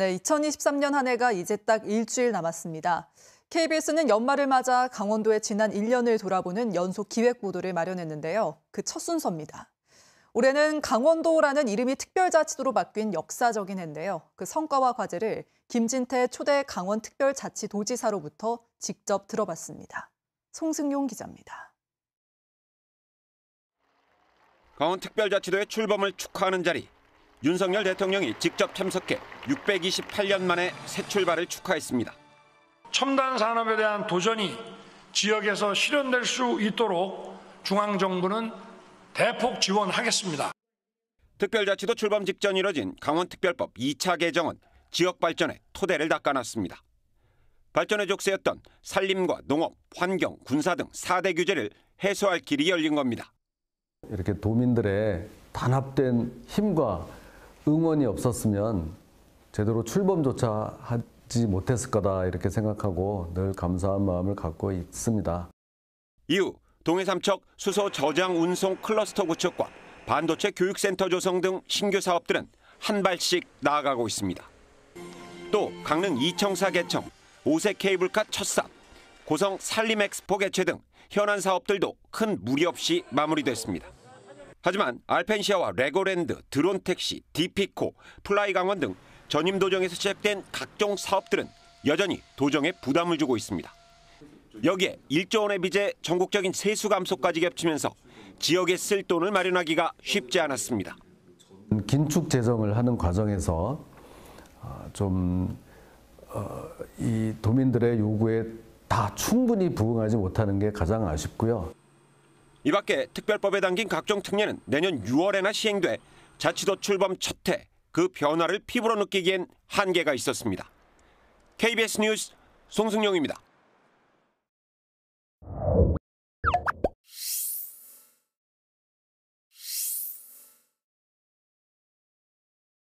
네, 2023년 한 해가 이제 딱 일주일 남았습니다. KBS는 연말을 맞아 강원도의 지난 1년을 돌아보는 연속 기획 보도를 마련했는데요. 그 첫 순서입니다. 올해는 강원도라는 이름이 특별자치도로 바뀐 역사적인 해인데요. 그 성과와 과제를 김진태 초대 강원특별자치도지사로부터 직접 들어봤습니다. 송승용 기자입니다. 강원특별자치도의 출범을 축하하는 자리. 윤석열 대통령이 직접 참석해 628년 만에 새 출발을 축하했습니다. 첨단 산업에 대한 도전이 지역에서 실현될 수 있도록 중앙정부는 대폭 지원하겠습니다. 특별자치도 출범 직전 이뤄진 강원특별법 2차 개정은 지역 발전에 토대를 닦아놨습니다. 발전의 족쇄였던 산림과 농업, 환경, 군사 등 4대 규제를 해소할 길이 열린 겁니다. 이렇게 도민들의 단합된 힘과 응원이 없었으면 제대로 출범조차 하지 못했을 거다 이렇게 생각하고 늘 감사한 마음을 갖고 있습니다. 이후 동해삼척 수소 저장 운송 클러스터 구축과 반도체 교육센터 조성 등 신규 사업들은 한 발씩 나아가고 있습니다. 또 강릉 이청사 개청, 오색 케이블카 첫삽, 고성 산림엑스포 개최 등 현안 사업들도 큰 무리 없이 마무리됐습니다. 하지만 알펜시아와 레고랜드, 드론택시, 디피코, 플라이강원 등 전임 도정에서 시작된 각종 사업들은 여전히 도정에 부담을 주고 있습니다. 여기에 1조 원의 빚에 전국적인 세수 감소까지 겹치면서 지역에 쓸 돈을 마련하기가 쉽지 않았습니다. 긴축 재정을 하는 과정에서 아, 좀이 어, 도민들의 요구에 다 충분히 부응하지 못하는 게 가장 아쉽고요. 이 밖에 특별법에 담긴 각종 특례는 내년 6월에나 시행돼 자치도 출범 첫해 그 변화를 피부로 느끼기엔 한계가 있었습니다. KBS 뉴스 송승용입니다.